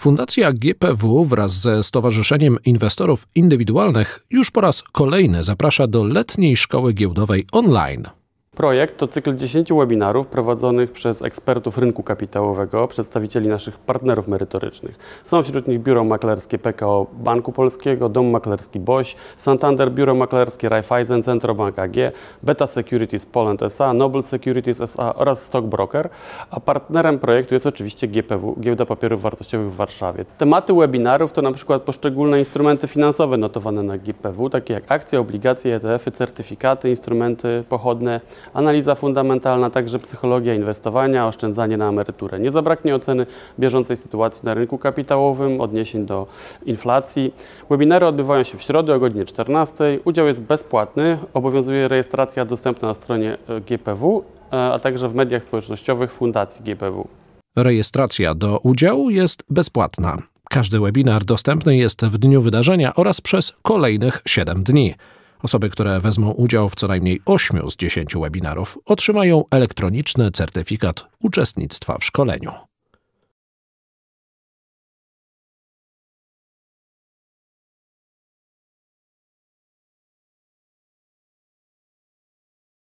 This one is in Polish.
Fundacja GPW wraz ze Stowarzyszeniem Inwestorów Indywidualnych już po raz kolejny zaprasza do letniej szkoły giełdowej online. Projekt to cykl 10 webinarów prowadzonych przez ekspertów rynku kapitałowego, przedstawicieli naszych partnerów merytorycznych. Są wśród nich biuro maklerskie PKO Banku Polskiego, Dom Maklerski BOŚ, Santander Biuro Maklerskie Raiffeisen Centrobank AG, Beta Securities Poland SA, Noble Securities SA oraz Stockbroker, a partnerem projektu jest oczywiście GPW, Giełda Papierów Wartościowych w Warszawie. Tematy webinarów to na przykład poszczególne instrumenty finansowe notowane na GPW, takie jak akcje, obligacje, ETF-y, certyfikaty, instrumenty pochodne, analiza fundamentalna, także psychologia inwestowania, oszczędzanie na emeryturę. Nie zabraknie oceny bieżącej sytuacji na rynku kapitałowym, odniesień do inflacji. Webinary odbywają się w środę o godzinie 14. Udział jest bezpłatny, obowiązuje rejestracja dostępna na stronie e, GPW, e, a także w mediach społecznościowych Fundacji GPW. Rejestracja do udziału jest bezpłatna. Każdy webinar dostępny jest w dniu wydarzenia oraz przez kolejnych 7 dni. Osoby, które wezmą udział w co najmniej 8 z 10 webinarów, otrzymają elektroniczny certyfikat uczestnictwa w szkoleniu.